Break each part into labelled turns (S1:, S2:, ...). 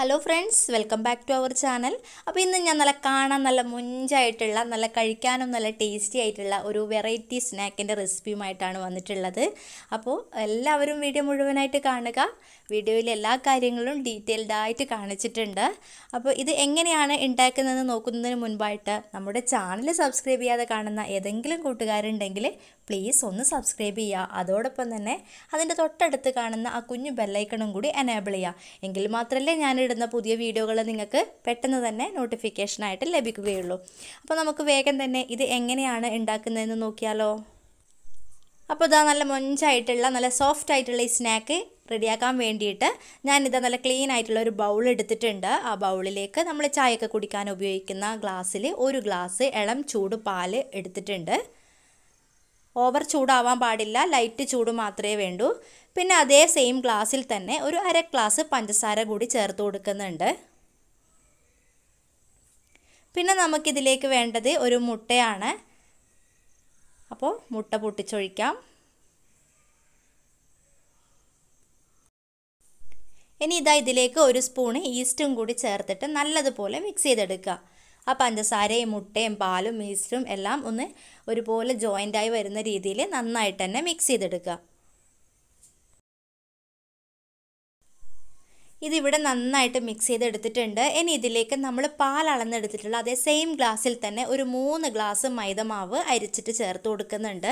S1: hello friends welcome back to our channel അപ്പോൾ ഇന്ന് ഞാൻ നല്ല കാണാൻ നല്ല മുഞ്ചായിട്ടുള്ള നല്ല കഴിക്കാനും നല്ല ടേസ്റ്റി ആയിട്ടുള്ള ഒരു വെറൈറ്റി സ്നാക്കിൻ്റെ റെസിപ്പിയുമായിട്ടാണ് വന്നിട്ടുള്ളത് അപ്പോൾ എല്ലാവരും വീഡിയോ മുഴുവനായിട്ട് കാണുക വീഡിയോയിൽ എല്ലാ കാര്യങ്ങളും ഡീറ്റെയിൽഡായിട്ട് കാണിച്ചിട്ടുണ്ട് അപ്പോൾ ഇത് എങ്ങനെയാണ് ഉണ്ടാക്കുന്നതെന്ന് നോക്കുന്നതിന് മുൻപായിട്ട് നമ്മുടെ ചാനൽ സബ്സ്ക്രൈബ് ചെയ്യാതെ കാണുന്ന ഏതെങ്കിലും കൂട്ടുകാരുണ്ടെങ്കിൽ പ്ലീസ് ഒന്ന് സബ്സ്ക്രൈബ് ചെയ്യുക അതോടൊപ്പം തന്നെ അതിൻ്റെ തൊട്ടടുത്ത് കാണുന്ന ആ കുഞ്ഞു ബെല്ലൈക്കണും കൂടി എനേബിൾ ചെയ്യുക എങ്കിൽ മാത്രമല്ലേ ഞാനിടുന്ന പുതിയ വീഡിയോകൾ നിങ്ങൾക്ക് പെട്ടെന്ന് തന്നെ നോട്ടിഫിക്കേഷനായിട്ട് ലഭിക്കുകയുള്ളൂ അപ്പോൾ നമുക്ക് വേഗം തന്നെ ഇത് എങ്ങനെയാണ് ഉണ്ടാക്കുന്നതെന്ന് നോക്കിയാലോ അപ്പോൾ ഇതാ നല്ല മൊഞ്ചായിട്ടുള്ള നല്ല സോഫ്റ്റ് ആയിട്ടുള്ള ഈ സ്നാക്ക് റെഡിയാക്കാൻ വേണ്ടിയിട്ട് ഞാനിത് നല്ല ക്ലീൻ ആയിട്ടുള്ള ഒരു ബൗൾ എടുത്തിട്ടുണ്ട് ആ ബൗളിലേക്ക് നമ്മൾ ചായയൊക്കെ കുടിക്കാൻ ഉപയോഗിക്കുന്ന ഗ്ലാസ്സിൽ ഒരു ഗ്ലാസ് ഇളം ചൂട് പാല് എടുത്തിട്ടുണ്ട് ഓവർ ചൂടാവാൻ പാടില്ല ലൈറ്റ് ചൂട് മാത്രമേ വേണ്ടൂ പിന്നെ അതേ സെയിം ഗ്ലാസ്സിൽ തന്നെ ഒരു അര ഗ്ലാസ് പഞ്ചസാര കൂടി ചേർത്ത് കൊടുക്കുന്നുണ്ട് പിന്നെ നമുക്കിതിലേക്ക് വേണ്ടത് ഒരു മുട്ടയാണ് അപ്പോൾ മുട്ട പൊട്ടിച്ചൊഴിക്കാം ഇനി ഇതാ ഇതിലേക്ക് ഒരു സ്പൂണ് ഈസ്റ്റും കൂടി ചേർത്തിട്ട് നല്ലതുപോലെ മിക്സ് ചെയ്തെടുക്കുക ആ പഞ്ചസാരയും മുട്ടയും പാലും ഈസ്റ്റും എല്ലാം ഒന്ന് ഒരുപോലെ ജോയിൻ്റായി വരുന്ന രീതിയിൽ നന്നായിട്ട് തന്നെ മിക്സ് ചെയ്തെടുക്കുക ഇതിവിടെ നന്നായിട്ട് മിക്സ് ചെയ്തെടുത്തിട്ടുണ്ട് ഇനി ഇതിലേക്ക് നമ്മൾ പാൽ അളന്നെടുത്തിട്ടുള്ള അതേ സെയിം ഗ്ലാസ്സിൽ തന്നെ ഒരു മൂന്ന് ഗ്ലാസ് മൈദമാവ് അരിച്ചിട്ട് ചേർത്ത് കൊടുക്കുന്നുണ്ട്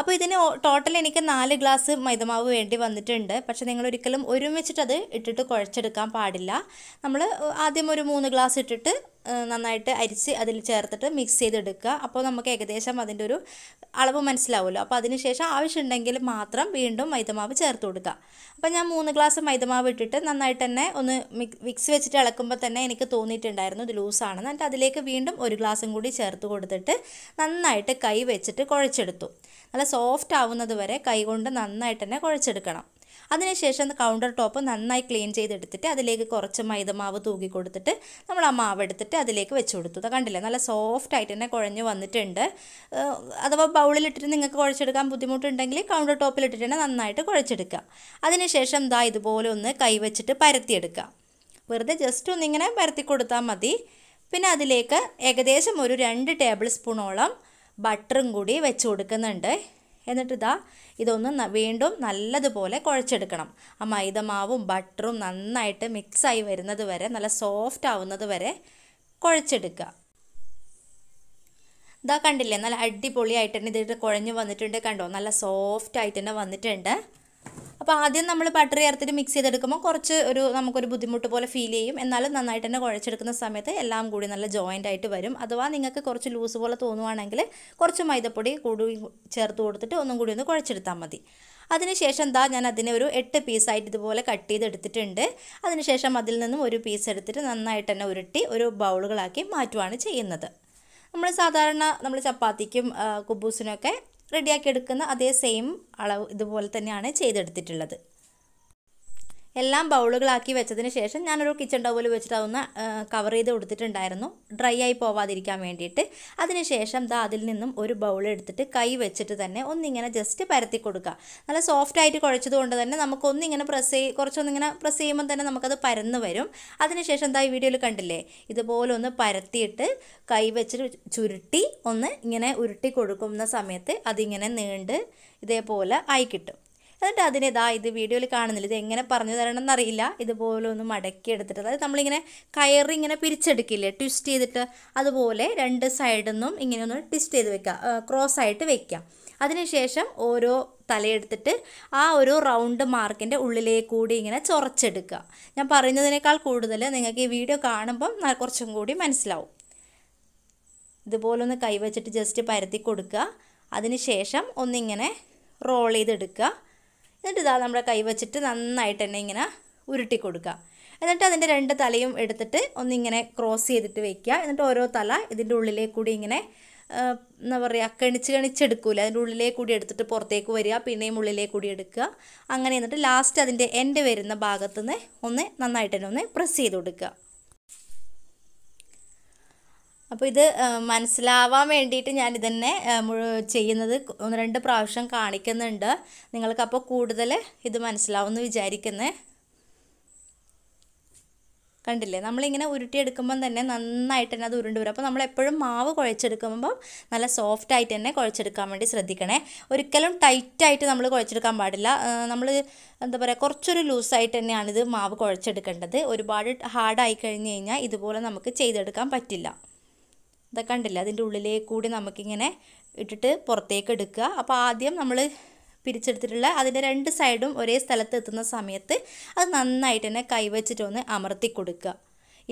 S1: അപ്പോൾ ഇതിന് ടോട്ടൽ എനിക്ക് നാല് ഗ്ലാസ് മൈദമാവ് വേണ്ടി വന്നിട്ടുണ്ട് പക്ഷേ നിങ്ങൾ ഒരിക്കലും ഒരുമിച്ചിട്ടത് ഇട്ടിട്ട് കുഴച്ചെടുക്കാൻ പാടില്ല നമ്മൾ ആദ്യം ഒരു മൂന്ന് ഗ്ലാസ് ഇട്ടിട്ട് നന്നായിട്ട് അരിച്ച് അതിൽ ചേർത്തിട്ട് മിക്സ് ചെയ്തെടുക്കുക അപ്പോൾ നമുക്ക് ഏകദേശം അതിൻ്റെ ഒരു അളവ് മനസ്സിലാവുമല്ലോ അപ്പോൾ അതിനുശേഷം ആവശ്യമുണ്ടെങ്കിൽ മാത്രം വീണ്ടും മൈദമാവ് ചേർത്ത് കൊടുക്കുക അപ്പോൾ ഞാൻ മൂന്ന് ഗ്ലാസ് മൈദമാവ് ഇട്ടിട്ട് നന്നായിട്ട് തന്നെ ഒന്ന് മിക്സ് വെച്ചിട്ട് ഇളക്കുമ്പോൾ തന്നെ എനിക്ക് തോന്നിയിട്ടുണ്ടായിരുന്നു ഇത് ലൂസാണെന്ന് എന്നിട്ട് അതിലേക്ക് വീണ്ടും ഒരു ഗ്ലാസും കൂടി ചേർത്ത് കൊടുത്തിട്ട് നന്നായിട്ട് കൈ വെച്ചിട്ട് കുഴച്ചെടുത്തു നല്ല സോഫ്റ്റ് ആവുന്നത് വരെ കൈകൊണ്ട് നന്നായിട്ട് തന്നെ കുഴച്ചെടുക്കണം അതിനുശേഷം കൗണ്ടർ ടോപ്പ് നന്നായി ക്ലീൻ ചെയ്തെടുത്തിട്ട് അതിലേക്ക് കുറച്ച് മൈദമാവ് തൂക്കി കൊടുത്തിട്ട് നമ്മൾ ആ മാവ് എടുത്തിട്ട് അതിലേക്ക് വെച്ച് കൊടുത്തു അത് കണ്ടില്ലേ നല്ല സോഫ്റ്റ് ആയിട്ട് തന്നെ കുഴഞ്ഞ് വന്നിട്ടുണ്ട് അഥവാ ബൗളിലിട്ടിട്ട് നിങ്ങൾക്ക് കുഴച്ചെടുക്കാൻ ബുദ്ധിമുട്ടുണ്ടെങ്കിൽ കൗണ്ടർ ടോപ്പിലിട്ടിട്ട് തന്നെ നന്നായിട്ട് കുഴച്ചെടുക്കുക അതിനുശേഷം ദാ ഇതുപോലെ ഒന്ന് കൈവച്ചിട്ട് പരത്തിയെടുക്കുക വെറുതെ ജസ്റ്റ് ഒന്നിങ്ങനെ പരത്തി കൊടുത്താൽ മതി പിന്നെ അതിലേക്ക് ഏകദേശം ഒരു രണ്ട് ടേബിൾ സ്പൂണോളം ബട്ടറും കൂടി വെച്ച് കൊടുക്കുന്നുണ്ട് എന്നിട്ട് ഇതാ ഇതൊന്ന് വീണ്ടും നല്ലതുപോലെ കുഴച്ചെടുക്കണം ആ മൈദമാവും ബട്ടറും നന്നായിട്ട് മിക്സായി വരുന്നത് വരെ നല്ല സോഫ്റ്റ് ആവുന്നത് വരെ കുഴച്ചെടുക്കുക ഇതാ കണ്ടില്ലേ നല്ല അടിപൊളിയായിട്ട് തന്നെ ഇതിട്ട് കുഴഞ്ഞ് വന്നിട്ടുണ്ട് കണ്ടോ നല്ല സോഫ്റ്റ് ആയിട്ട് തന്നെ വന്നിട്ടുണ്ട് അപ്പോൾ ആദ്യം നമ്മൾ ബട്ടർ ചേർത്തിട്ട് മിക്സ് ചെയ്തെടുക്കുമ്പോൾ കുറച്ച് ഒരു നമുക്കൊരു ബുദ്ധിമുട്ട് പോലെ ഫീൽ ചെയ്യും എന്നാലും നന്നായിട്ട് തന്നെ കുഴച്ചെടുക്കുന്ന സമയത്ത് എല്ലാം കൂടി നല്ല ജോയിൻ്റ് ആയിട്ട് വരും അഥവാ നിങ്ങൾക്ക് കുറച്ച് ലൂസ് പോലെ തോന്നുവാണെങ്കിൽ കുറച്ച് മൈദപ്പൊടി കൂടി ചേർത്ത് കൊടുത്തിട്ട് ഒന്നും കൂടി ഒന്ന് കുഴച്ചെടുത്താൽ മതി അതിനുശേഷം ദാ ഞാൻ അതിനെ ഒരു എട്ട് പീസായിട്ട് ഇതുപോലെ കട്ട് ചെയ്തെടുത്തിട്ടുണ്ട് അതിനുശേഷം അതിൽ നിന്നും ഒരു പീസ് എടുത്തിട്ട് നന്നായിട്ട് തന്നെ ഉരുട്ടി ഒരു ബൗളുകളാക്കി മാറ്റുവാണ് ചെയ്യുന്നത് നമ്മൾ സാധാരണ നമ്മൾ ചപ്പാത്തിക്കും കുബൂസിനൊക്കെ റെഡിയാക്കി എടുക്കുന്ന അതേ സെയിം അളവ് ഇതുപോലെ തന്നെയാണ് ചെയ്തെടുത്തിട്ടുള്ളത് എല്ലാം ബൗളുകളാക്കി വെച്ചതിന് ശേഷം ഞാനൊരു കിച്ചൺ ടവൽ വെച്ചിട്ട് അതൊന്ന് കവർ ചെയ്ത് കൊടുത്തിട്ടുണ്ടായിരുന്നു ഡ്രൈ ആയി പോവാതിരിക്കാൻ വേണ്ടിയിട്ട് അതിനുശേഷം ദാ അതിൽ നിന്നും ഒരു ബൗൾ എടുത്തിട്ട് കൈ വെച്ചിട്ട് തന്നെ ഒന്നിങ്ങനെ ജസ്റ്റ് പരത്തി കൊടുക്കുക നല്ല സോഫ്റ്റ് ആയിട്ട് കുഴച്ചത് കൊണ്ട് തന്നെ നമുക്കൊന്നിങ്ങനെ പ്രസ് ചെയ് കുറച്ചൊന്നിങ്ങനെ പ്രസ് ചെയ്യുമ്പോൾ തന്നെ നമുക്കത് പരന്ന് വരും അതിനുശേഷം എന്താ ഈ വീഡിയോയിൽ കണ്ടില്ലേ ഇതുപോലെ ഒന്ന് പരത്തിയിട്ട് കൈ വെച്ചിട്ട് ചുരുട്ടി ഒന്ന് ഇങ്ങനെ ഉരുട്ടി കൊടുക്കുന്ന സമയത്ത് അതിങ്ങനെ നീണ്ട് ഇതേപോലെ ആയി കിട്ടും എന്നിട്ട് അതിനെ ഇതാ ഇത് വീഡിയോയിൽ കാണുന്നില്ല ഇത് എങ്ങനെ പറഞ്ഞു തരണം എന്നറിയില്ല ഇതുപോലെ ഒന്ന് മടക്കി എടുത്തിട്ട് അതായത് നമ്മളിങ്ങനെ കയറി ഇങ്ങനെ പിരിച്ചെടുക്കില്ലേ ട്വിസ്റ്റ് ചെയ്തിട്ട് അതുപോലെ രണ്ട് സൈഡിൽ നിന്നും ഇങ്ങനെ ഒന്ന് ട്വിസ്റ്റ് ചെയ്ത് വെക്കുക ക്രോസ് ആയിട്ട് വെക്കാം അതിനുശേഷം ഓരോ തലയെടുത്തിട്ട് ആ ഒരു റൗണ്ട് മാർക്കിൻ്റെ ഉള്ളിലേക്ക് കൂടി ഇങ്ങനെ ചൊറച്ചെടുക്കുക ഞാൻ പറയുന്നതിനേക്കാൾ കൂടുതൽ നിങ്ങൾക്ക് ഈ വീഡിയോ കാണുമ്പം കുറച്ചും കൂടി മനസ്സിലാവും ഇതുപോലൊന്ന് കൈവച്ചിട്ട് ജസ്റ്റ് പരത്തി കൊടുക്കുക അതിനുശേഷം ഒന്നിങ്ങനെ റോൾ ചെയ്തെടുക്കുക എന്നിട്ട് ഇതാ നമ്മുടെ കൈ വെച്ചിട്ട് നന്നായിട്ട് തന്നെ ഇങ്ങനെ ഉരുട്ടി കൊടുക്കുക എന്നിട്ട് അതിൻ്റെ രണ്ട് തലയും എടുത്തിട്ട് ഒന്നിങ്ങനെ ക്രോസ് ചെയ്തിട്ട് വെക്കുക എന്നിട്ട് ഓരോ തല ഇതിൻ്റെ ഉള്ളിലേ കൂടി ഇങ്ങനെ എന്താ പറയുക കണിച്ച് കണിച്ചെടുക്കൂല അതിൻ്റെ ഉള്ളിലേ കൂടി എടുത്തിട്ട് പുറത്തേക്ക് വരിക പിന്നെയും ഉള്ളിലേ കൂടി എടുക്കുക അങ്ങനെ എന്നിട്ട് ലാസ്റ്റ് അതിൻ്റെ എൻഡ് വരുന്ന ഭാഗത്തുനിന്ന് ഒന്ന് നന്നായിട്ട് തന്നെ ഒന്ന് പ്രസ് ചെയ്ത് കൊടുക്കുക അപ്പോൾ ഇത് മനസ്സിലാവാൻ വേണ്ടിയിട്ട് ഞാൻ ഇതന്നെ ചെയ്യുന്നത് ഒന്ന് രണ്ട് പ്രാവശ്യം കാണിക്കുന്നുണ്ട് നിങ്ങൾക്കപ്പോൾ കൂടുതൽ ഇത് മനസ്സിലാവുമെന്ന് വിചാരിക്കുന്നേ കണ്ടില്ലേ നമ്മളിങ്ങനെ ഉരുട്ടിയെടുക്കുമ്പം തന്നെ നന്നായിട്ട് തന്നെ അത് ഉരുണ്ട് വരും അപ്പോൾ നമ്മളെപ്പോഴും മാവ് കുഴച്ചെടുക്കുമ്പം നല്ല സോഫ്റ്റ് ആയിട്ട് തന്നെ കുഴച്ചെടുക്കാൻ വേണ്ടി ശ്രദ്ധിക്കണേ ഒരിക്കലും ടൈറ്റായിട്ട് നമ്മൾ കുഴച്ചെടുക്കാൻ പാടില്ല നമ്മൾ എന്താ പറയുക കുറച്ചൊരു ലൂസായിട്ട് തന്നെയാണിത് മാവ് കുഴച്ചെടുക്കേണ്ടത് ഒരുപാട് ഹാർഡായി കഴിഞ്ഞ് കഴിഞ്ഞാൽ ഇതുപോലെ നമുക്ക് ചെയ്തെടുക്കാൻ പറ്റില്ല ഇതൊക്കെ കണ്ടില്ല അതിൻ്റെ ഉള്ളിലേക്ക് കൂടി നമുക്കിങ്ങനെ ഇട്ടിട്ട് പുറത്തേക്ക് എടുക്കുക അപ്പോൾ ആദ്യം നമ്മൾ പിരിച്ചെടുത്തിട്ടുള്ള അതിൻ്റെ രണ്ട് സൈഡും ഒരേ സ്ഥലത്ത് എത്തുന്ന സമയത്ത് അത് നന്നായിട്ട് തന്നെ കൈവച്ചിട്ട് ഒന്ന് അമർത്തി കൊടുക്കുക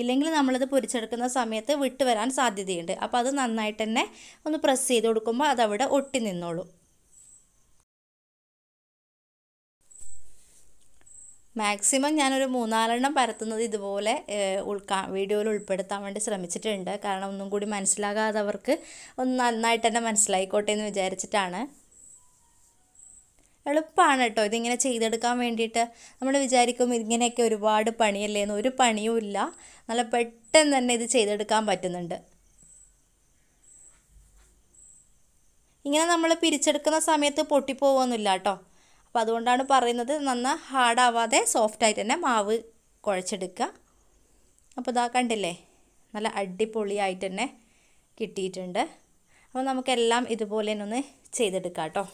S1: ഇല്ലെങ്കിൽ നമ്മളത് പൊരിച്ചെടുക്കുന്ന സമയത്ത് വിട്ടു വരാൻ സാധ്യതയുണ്ട് അപ്പോൾ അത് നന്നായിട്ട് തന്നെ ഒന്ന് പ്രസ് ചെയ്ത് കൊടുക്കുമ്പോൾ അതവിടെ ഒട്ടി നിന്നോളും മാക്സിമം ഞാനൊരു മൂന്നാലെണ്ണം പരത്തുന്നത് ഇതുപോലെ ഉൾക്കാ വീഡിയോയിൽ ഉൾപ്പെടുത്താൻ വേണ്ടി ശ്രമിച്ചിട്ടുണ്ട് കാരണം ഒന്നും കൂടി മനസ്സിലാകാതെ അവർക്ക് ഒന്ന് നന്നായിട്ട് തന്നെ മനസ്സിലായിക്കോട്ടെ എന്ന് വിചാരിച്ചിട്ടാണ് എളുപ്പമാണ് കേട്ടോ ഇതിങ്ങനെ ചെയ്തെടുക്കാൻ വേണ്ടിയിട്ട് നമ്മൾ വിചാരിക്കും ഇങ്ങനെയൊക്കെ ഒരുപാട് പണിയല്ലേ എന്ന് ഒരു പണിയും ഇല്ല നല്ല പെട്ടെന്ന് തന്നെ ഇത് ചെയ്തെടുക്കാൻ പറ്റുന്നുണ്ട് ഇങ്ങനെ നമ്മൾ പിരിച്ചെടുക്കുന്ന സമയത്ത് പൊട്ടിപ്പോവുമൊന്നുമില്ല കേട്ടോ അപ്പോൾ അതുകൊണ്ടാണ് പറയുന്നത് നന്ന ഹാർഡാവാതെ സോഫ്റ്റായിട്ട് തന്നെ മാവ് കുഴച്ചെടുക്കുക അപ്പോൾ ഇതാ കണ്ടില്ലേ നല്ല അടിപൊളിയായിട്ട് തന്നെ കിട്ടിയിട്ടുണ്ട് അപ്പോൾ നമുക്കെല്ലാം ഇതുപോലെ തന്നെ ഒന്ന് ചെയ്തെടുക്കാം കേട്ടോ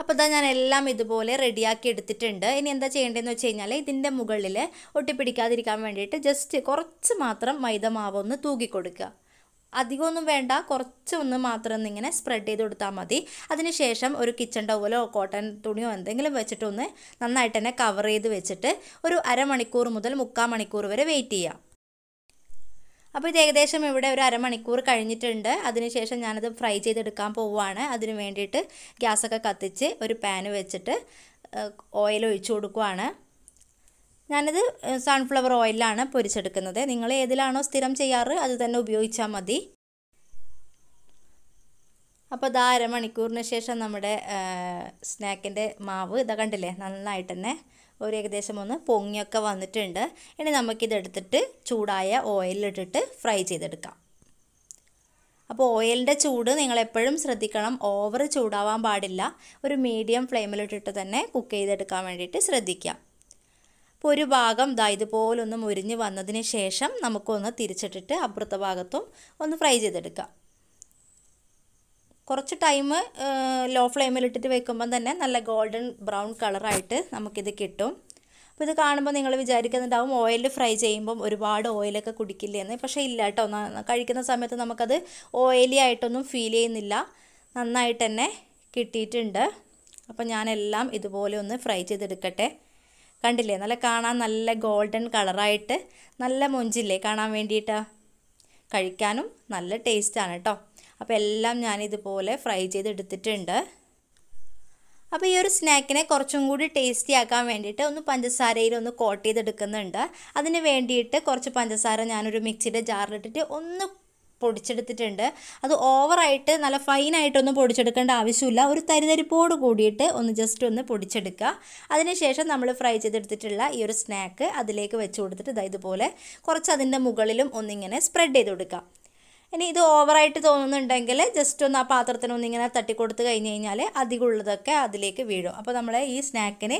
S1: അപ്പോൾ ഇതാ ഞാൻ എല്ലാം ഇതുപോലെ റെഡിയാക്കി എടുത്തിട്ടുണ്ട് ഇനി എന്താ ചെയ്യേണ്ടതെന്ന് വെച്ച് കഴിഞ്ഞാൽ ഇതിൻ്റെ മുകളിൽ ഒട്ടിപ്പിടിക്കാതിരിക്കാൻ വേണ്ടിയിട്ട് ജസ്റ്റ് കുറച്ച് മാത്രം മൈദ മാവ് ഒന്ന് തൂക്കി കൊടുക്കുക അധികമൊന്നും വേണ്ട കുറച്ചൊന്ന് മാത്രം ഒന്നിങ്ങനെ സ്പ്രെഡ് ചെയ്ത് കൊടുത്താൽ മതി അതിനുശേഷം ഒരു കിച്ചൺ ടവലോ കോട്ടൺ തുണിയോ എന്തെങ്കിലും വെച്ചിട്ടൊന്ന് നന്നായിട്ട് തന്നെ കവർ ചെയ്ത് വെച്ചിട്ട് ഒരു അരമണിക്കൂർ മുതൽ മുക്കാൽ മണിക്കൂർ വരെ വെയിറ്റ് ചെയ്യാം അപ്പോൾ ഇത് ഏകദേശം ഇവിടെ ഒരു അരമണിക്കൂർ കഴിഞ്ഞിട്ടുണ്ട് അതിനുശേഷം ഞാനത് ഫ്രൈ ചെയ്തെടുക്കാൻ പോവുകയാണ് അതിന് വേണ്ടിയിട്ട് ഗ്യാസൊക്കെ കത്തിച്ച് ഒരു പാന് വെച്ചിട്ട് ഓയിൽ ഒഴിച്ചു കൊടുക്കുവാണ് ഞാനത് സൺഫ്ലവർ ഓയിലാണ് പൊരിച്ചെടുക്കുന്നത് നിങ്ങൾ ഏതിലാണോ സ്ഥിരം ചെയ്യാറ് അത് തന്നെ ഉപയോഗിച്ചാൽ മതി അപ്പോൾ ഇതാ അരമണിക്കൂറിന് ശേഷം നമ്മുടെ സ്നാക്കിൻ്റെ മാവ് ഇതാ കണ്ടില്ലേ നന്നായിട്ട് തന്നെ ഒരു ഏകദേശം ഒന്ന് പൊങ്ങിയൊക്കെ വന്നിട്ടുണ്ട് ഇനി നമുക്കിതെടുത്തിട്ട് ചൂടായ ഓയിലിട്ടിട്ട് ഫ്രൈ ചെയ്തെടുക്കാം അപ്പോൾ ഓയിലിൻ്റെ ചൂട് നിങ്ങൾ എപ്പോഴും ശ്രദ്ധിക്കണം ഓവർ ചൂടാവാൻ പാടില്ല ഒരു മീഡിയം ഫ്ലെയിമിലിട്ടിട്ട് തന്നെ കുക്ക് ചെയ്തെടുക്കാൻ വേണ്ടിയിട്ട് ശ്രദ്ധിക്കാം അപ്പോൾ ഒരു ഭാഗം ദാ ഇതുപോലൊന്ന് മുരിഞ്ഞ് വന്നതിന് ശേഷം നമുക്കൊന്ന് തിരിച്ചിട്ടിട്ട് അപ്പുറത്തെ ഭാഗത്തും ഒന്ന് ഫ്രൈ ചെയ്തെടുക്കാം കുറച്ച് ടൈം ലോ ഫ്ലെയിമിലിട്ടിട്ട് വെക്കുമ്പം തന്നെ നല്ല ഗോൾഡൻ ബ്രൗൺ കളറായിട്ട് നമുക്കിത് കിട്ടും അപ്പോൾ ഇത് കാണുമ്പോൾ നിങ്ങൾ വിചാരിക്കുന്നുണ്ടാവും ഓയിൽ ഫ്രൈ ചെയ്യുമ്പം ഒരുപാട് ഓയിലൊക്കെ കുടിക്കില്ലേ എന്ന് പക്ഷേ ഇല്ല കേട്ടോ കഴിക്കുന്ന സമയത്ത് നമുക്കത് ഓയിലി ആയിട്ടൊന്നും ഫീൽ ചെയ്യുന്നില്ല നന്നായിട്ട് തന്നെ കിട്ടിയിട്ടുണ്ട് അപ്പം ഞാനെല്ലാം ഇതുപോലെ ഒന്ന് ഫ്രൈ ചെയ്തെടുക്കട്ടെ കണ്ടില്ലേ നല്ല കാണാൻ നല്ല ഗോൾഡൻ കളറായിട്ട് നല്ല മൊഞ്ചില്ലേ കാണാൻ വേണ്ടിയിട്ട് കഴിക്കാനും നല്ല ടേസ്റ്റാണ് കേട്ടോ അപ്പോൾ എല്ലാം ഞാനിതുപോലെ ഫ്രൈ ചെയ്തെടുത്തിട്ടുണ്ട് അപ്പോൾ ഈ ഒരു സ്നാക്കിനെ കുറച്ചും കൂടി ടേസ്റ്റി ആക്കാൻ വേണ്ടിയിട്ട് ഒന്ന് പഞ്ചസാരയിൽ ഒന്ന് കോട്ട് ചെയ്തെടുക്കുന്നുണ്ട് അതിന് വേണ്ടിയിട്ട് കുറച്ച് പഞ്ചസാര ഞാനൊരു മിക്സിയുടെ ജാറിലിട്ടിട്ട് ഒന്ന് പൊടിച്ചെടുത്തിട്ടുണ്ട് അത് ഓവറായിട്ട് നല്ല ഫൈനായിട്ടൊന്നും പൊടിച്ചെടുക്കേണ്ട ആവശ്യമില്ല ഒരു തരിതരിപ്പോട് കൂടിയിട്ട് ഒന്ന് ജസ്റ്റ് ഒന്ന് പൊടിച്ചെടുക്കുക അതിനുശേഷം നമ്മൾ ഫ്രൈ ചെയ്തെടുത്തിട്ടുള്ള ഈ ഒരു സ്നാക്ക് അതിലേക്ക് വെച്ച് കൊടുത്തിട്ട് ഇതായതുപോലെ ഇതുപോലെ കുറച്ച് അതിൻ്റെ മുകളിലും ഒന്നിങ്ങനെ സ്പ്രെഡ് ചെയ്ത് കൊടുക്കുക ഇനി ഇത് ഓവറായിട്ട് തോന്നുന്നുണ്ടെങ്കിൽ ജസ്റ്റ് ഒന്ന് ആ പാത്രത്തിനൊന്ന് ഇങ്ങനെ തട്ടിക്കൊടുത്ത് കഴിഞ്ഞ് കഴിഞ്ഞാൽ അധികമുള്ളതൊക്കെ അതിലേക്ക് വീഴും അപ്പോൾ നമ്മൾ ഈ സ്നാക്കിന്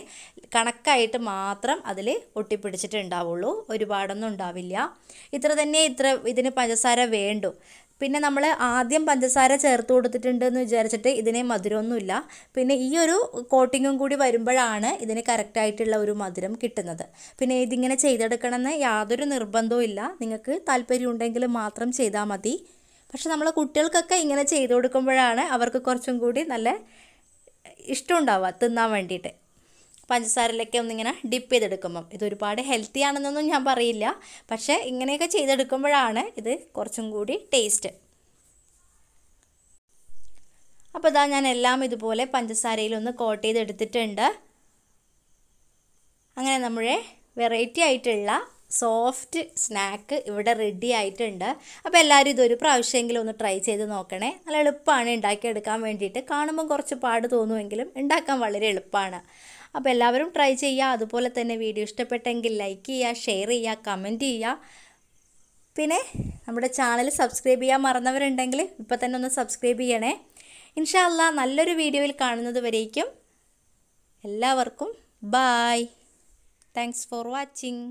S1: കണക്കായിട്ട് മാത്രം അതിൽ ഒട്ടിപ്പിടിച്ചിട്ടുണ്ടാവുള്ളൂ ഒരുപാടൊന്നും ഉണ്ടാവില്ല ഇത്ര തന്നെ ഇത്ര ഇതിന് പഞ്ചസാര വേണ്ടു പിന്നെ നമ്മൾ ആദ്യം പഞ്ചസാര ചേർത്ത് കൊടുത്തിട്ടുണ്ട് എന്ന് വിചാരിച്ചിട്ട് ഇതിന് മധുരമൊന്നുമില്ല പിന്നെ ഈ ഒരു കോട്ടിങ്ങും കൂടി വരുമ്പോഴാണ് ഇതിന് കറക്റ്റായിട്ടുള്ള ഒരു മധുരം കിട്ടുന്നത് പിന്നെ ഇതിങ്ങനെ ചെയ്തെടുക്കണമെന്ന് യാതൊരു നിർബന്ധവും ഇല്ല നിങ്ങൾക്ക് താല്പര്യമുണ്ടെങ്കിൽ മാത്രം ചെയ്താൽ മതി പക്ഷെ നമ്മൾ കുട്ടികൾക്കൊക്കെ ഇങ്ങനെ ചെയ്തു കൊടുക്കുമ്പോഴാണ് അവർക്ക് കുറച്ചും കൂടി നല്ല ഇഷ്ടം ഉണ്ടാവുക തിന്നാൻ വേണ്ടിയിട്ട് പഞ്ചസാരയിലൊക്കെ ഒന്നിങ്ങനെ ഡിപ്പ് ചെയ്തെടുക്കുമ്പം ഇത് ഒരുപാട് ഹെൽത്തി ആണെന്നൊന്നും ഞാൻ പറയില്ല പക്ഷേ ഇങ്ങനെയൊക്കെ ചെയ്തെടുക്കുമ്പോഴാണ് ഇത് കുറച്ചും കൂടി ടേസ്റ്റ് അപ്പോൾ ഇതാ ഞാൻ എല്ലാം ഇതുപോലെ പഞ്ചസാരയിലൊന്ന് കോട്ട് ചെയ്തെടുത്തിട്ടുണ്ട് അങ്ങനെ നമ്മുടെ വെറൈറ്റി ആയിട്ടുള്ള സോഫ്റ്റ് സ്നാക്ക് ഇവിടെ റെഡി ആയിട്ടുണ്ട് അപ്പോൾ എല്ലാവരും ഇതൊരു പ്രാവശ്യമെങ്കിലും ഒന്ന് ട്രൈ ചെയ്ത് നോക്കണേ നല്ല എളുപ്പമാണ് ഉണ്ടാക്കിയെടുക്കാൻ വേണ്ടിയിട്ട് കാണുമ്പോൾ കുറച്ച് പാട് തോന്നുമെങ്കിലും ഉണ്ടാക്കാൻ വളരെ എളുപ്പമാണ് അപ്പോൾ എല്ലാവരും ട്രൈ ചെയ്യുക അതുപോലെ തന്നെ വീഡിയോ ഇഷ്ടപ്പെട്ടെങ്കിൽ ലൈക്ക് ചെയ്യുക ഷെയർ ചെയ്യുക കമൻറ്റ് ചെയ്യുക പിന്നെ നമ്മുടെ ചാനൽ സബ്സ്ക്രൈബ് ചെയ്യാൻ മറന്നവരുണ്ടെങ്കിൽ ഇപ്പോൾ തന്നെ ഒന്ന് സബ്സ്ക്രൈബ് ചെയ്യണേ ഇൻഷാല്ല നല്ലൊരു വീഡിയോയിൽ കാണുന്നത് വരേക്കും എല്ലാവർക്കും ബായ് താങ്ക്സ് ഫോർ വാച്ചിങ്